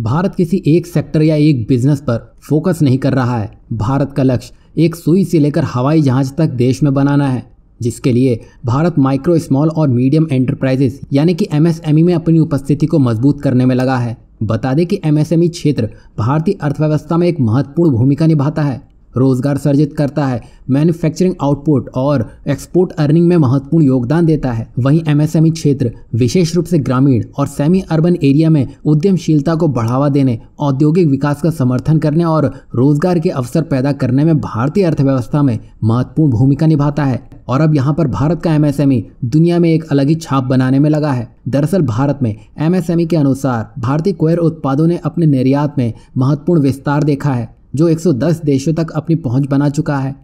भारत किसी एक सेक्टर या एक बिजनेस पर फोकस नहीं कर रहा है भारत का लक्ष्य एक सुई से लेकर हवाई जहाज तक देश में बनाना है जिसके लिए भारत माइक्रो स्मॉल और मीडियम एंटरप्राइजेस यानी कि एमएसएमई में अपनी उपस्थिति को मजबूत करने में लगा है बता दें कि एमएसएमई क्षेत्र भारतीय अर्थव्यवस्था में एक महत्वपूर्ण भूमिका निभाता है रोजगार सर्जित करता है मैन्युफैक्चरिंग आउटपुट और एक्सपोर्ट अर्निंग में महत्वपूर्ण योगदान देता है वहीं एमएसएमई क्षेत्र विशेष रूप से ग्रामीण और सेमी अर्बन एरिया में उद्यमशीलता को बढ़ावा देने औद्योगिक विकास का समर्थन करने और रोजगार के अवसर पैदा करने में भारतीय अर्थव्यवस्था में महत्वपूर्ण भूमिका निभाता है और अब यहाँ पर भारत का एमएसएमई दुनिया में एक अलग ही छाप बनाने में लगा है दरअसल भारत में एमएसएमई के अनुसार भारतीय कोयर उत्पादों ने अपने निर्यात में महत्वपूर्ण विस्तार देखा है जो 110 देशों तक अपनी पहुंच बना चुका है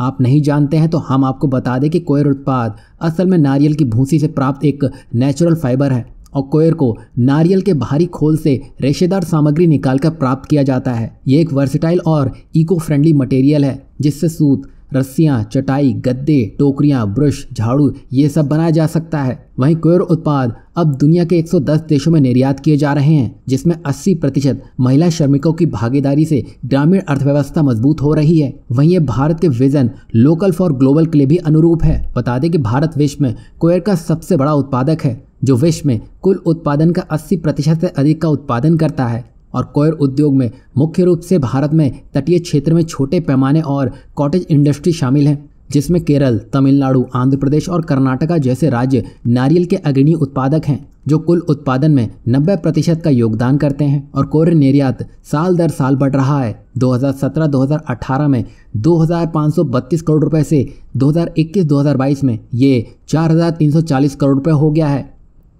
आप नहीं जानते हैं तो हम आपको बता दें कि कोयर उत्पाद असल में नारियल की भूसी से प्राप्त एक नेचुरल फाइबर है और कोयर को नारियल के बाहरी खोल से रेशेदार सामग्री निकालकर प्राप्त किया जाता है ये एक वर्सिटाइल और इको फ्रेंडली मटेरियल है जिससे सूत रस्सियाँ चटाई गद्दे टोकरियाँ ब्रश झाड़ू ये सब बनाया जा सकता है वहीं कोयर उत्पाद अब दुनिया के 110 देशों में निर्यात किए जा रहे हैं जिसमें 80 प्रतिशत महिला श्रमिकों की भागीदारी से ग्रामीण अर्थव्यवस्था मजबूत हो रही है वहीं ये भारत के विजन लोकल फॉर ग्लोबल के लिए भी अनुरूप है बता दें कि भारत विश्व में कोयर का सबसे बड़ा उत्पादक है जो विश्व में कुल उत्पादन का 80 प्रतिशत से अधिक का उत्पादन करता है और कोयर उद्योग में मुख्य रूप से भारत में तटीय क्षेत्र में छोटे पैमाने और कॉटेज इंडस्ट्री शामिल हैं जिसमें केरल तमिलनाडु आंध्र प्रदेश और कर्नाटका जैसे राज्य नारियल के अग्रणी उत्पादक हैं जो कुल उत्पादन में 90 प्रतिशत का योगदान करते हैं और कोयर निर्यात साल दर साल बढ़ रहा है 2017-2018 में 2,532 करोड़ रुपए से 2021-2022 में ये 4,340 करोड़ रुपए हो गया है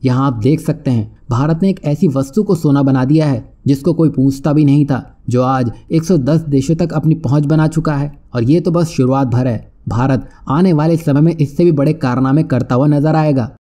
यहाँ आप देख सकते हैं भारत ने एक ऐसी वस्तु को सोना बना दिया है जिसको कोई पूछता भी नहीं था जो आज 110 देशों तक अपनी पहुंच बना चुका है और ये तो बस शुरुआत भर है भारत आने वाले समय में इससे भी बड़े कारनामे करता हुआ नजर आएगा